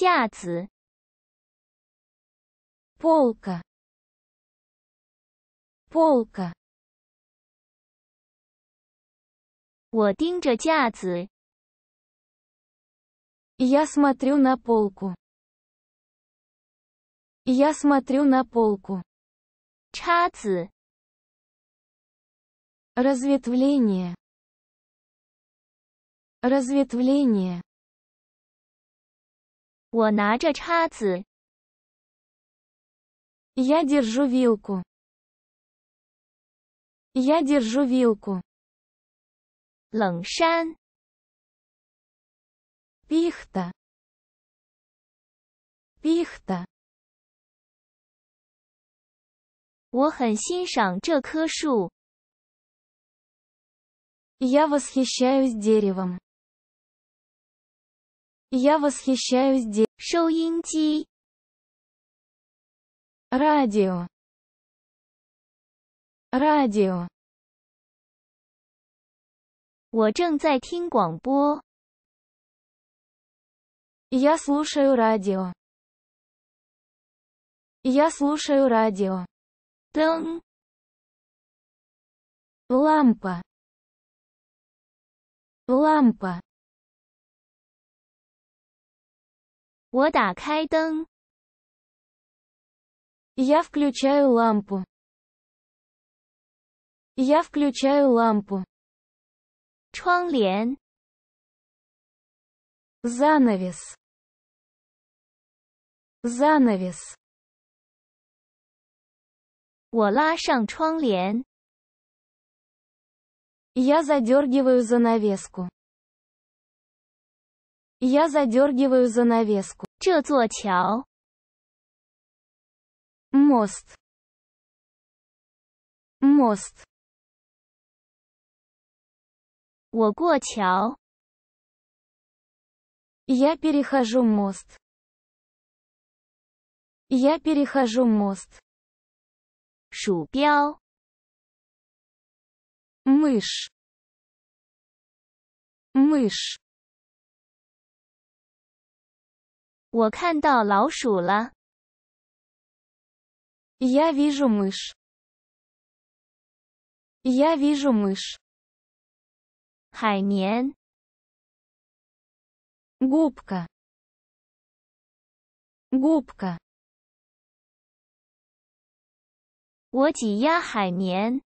架子 полка полка 我盯着架子 я смотрю на полку. Я смотрю на полку. 叉子 разветвление разветвление 我拿着叉子。Я держу вилку. Я держу вилку. 冷杉 Пихта. Пихта. 我很欣赏这棵树。Я восхищаюсь деревом. Я восхищаюсь де... Шоу-ин-ти. Радио. Радио. 我正在听广播。Я слушаю радио. Я слушаю радио. Тэн. Лампа. Лампа. 我打开灯. Я включаю лампу. Я включаю лампу. 窗帘. Занавес. Занавес. Я задергиваю занавеску. Я задергиваю занавеску. 这座桥. Мост. Мост. 我过桥. Я перехожу мост. Я перехожу мост. 鼠标. Мышь. Мышь. 我看到老鼠了。Я вижу мышь. Я вижу мышь. 海绵。Губка. Губка. 我挤压海绵。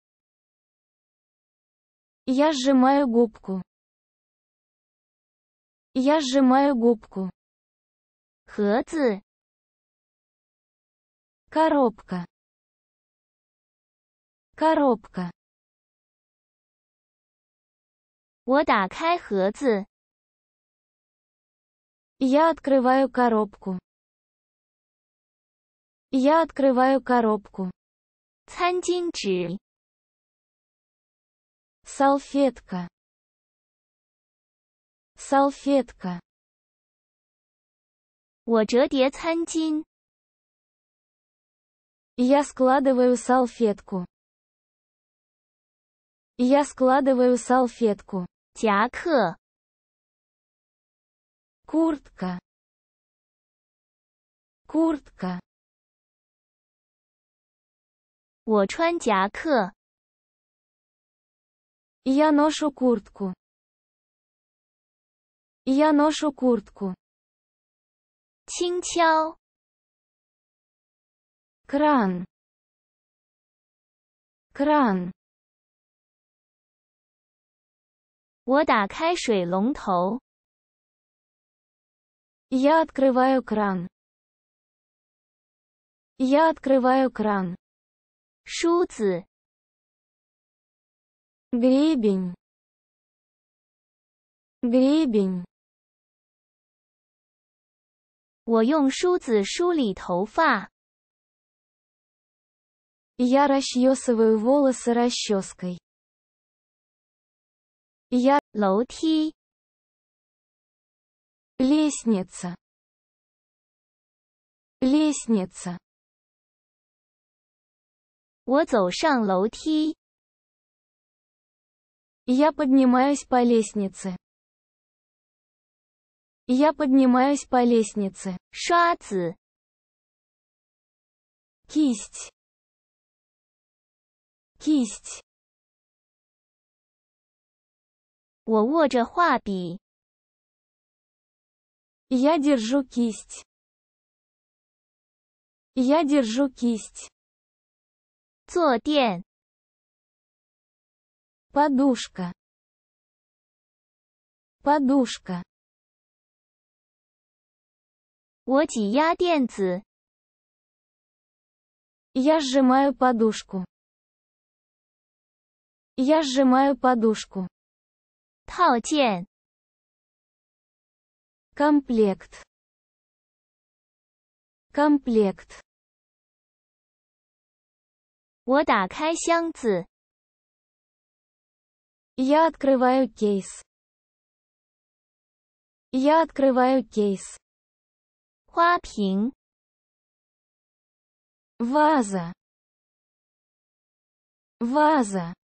Я сжимаю губку. Я сжимаю губку. 盒子 коробка коробка 我打开盒子 я открываю коробку я открываю коробку 餐巾纸 салфетка салфетка 我折叠餐巾。Я складываю салфетку. Я складываю салфетку. 夹克 куртка куртка 我穿夹克 Я ношу куртку. Я ношу куртку. Кран. 轻敲。кран, Я открываю кран. Я открываю кран. Шуцы. гребень, гребень. 我用梳子梳理头发。Я расчесываю волосы расческой. Я 楼梯 лестница лестница Я поднимаюсь по лестнице. Я поднимаюсь по лестнице. Шаци. Кисть. Кисть. 我握着画笔. Я держу кисть. Я держу кисть. 坐垫. Подушка. Подушка. 我挤压垫子。Я сжимаю подушку. Я сжимаю подушку. 套件 комплект комплект 我打开箱子 Я открываю кейс. Я открываю кейс. 花瓶，花 vase vase。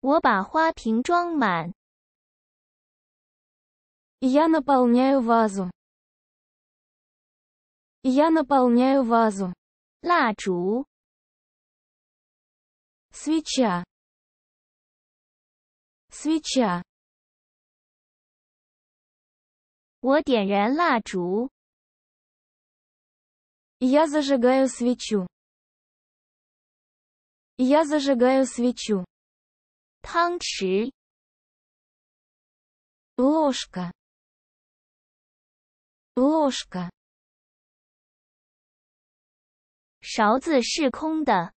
我把花瓶装满。Я наполняю вазу。Я наполняю вазу。蜡烛，蜡烛，蜡烛，蜡烛。蜡烛，蜡烛，蜡烛，蜡烛。蜡烛，蜡烛，蜡烛，蜡烛。蜡烛，蜡烛，蜡烛，蜡烛。蜡烛，蜡烛，蜡烛，蜡烛。蜡烛，蜡烛，蜡烛，蜡烛。蜡烛，蜡烛，蜡烛，蜡烛。蜡烛，蜡烛，蜡烛，蜡烛。蜡烛，蜡烛，蜡烛，蜡烛。蜡烛，蜡烛，蜡烛，蜡烛。蜡烛，蜡烛，蜡烛，蜡烛。蜡烛，蜡烛，蜡烛，蜡烛。蜡烛，蜡烛，蜡烛，蜡烛。蜡烛，蜡烛，蜡烛，蜡烛。蜡烛，蜡烛，蜡烛，蜡烛。蜡烛，蜡烛，蜡烛，蜡烛。蜡烛，蜡烛，蜡烛，蜡烛。蜡烛，蜡烛，蜡烛，蜡烛。蜡烛，蜡烛，我点燃蜡烛。Я зажигаю свечу. Я зажигаю свечу. 汤匙 ложка ложка 勺子是空的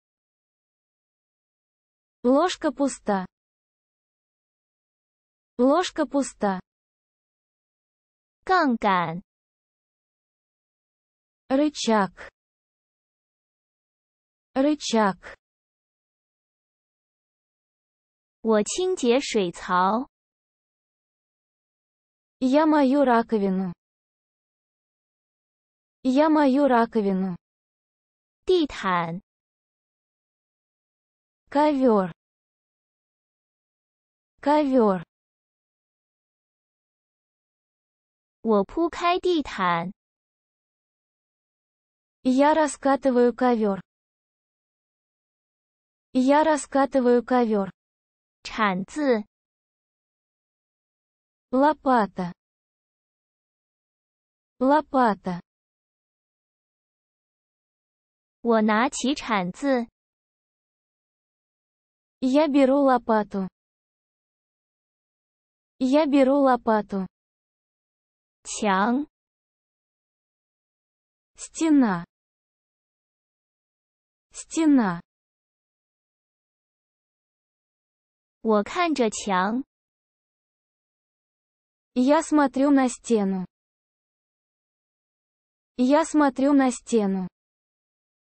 ложка пуста ложка пуста 杠杆 рычаг рычаг 我清洁水槽 я мою раковину я мою раковину 地毯 ковер ковер 我铺开地毯。Я раскатываю ковер. Я раскатываю ковер. 铲子 лопата лопата Я беру лопату. Я беру лопату. 墙 стена стена 我看着墙 я смотрю на стену я смотрю на стену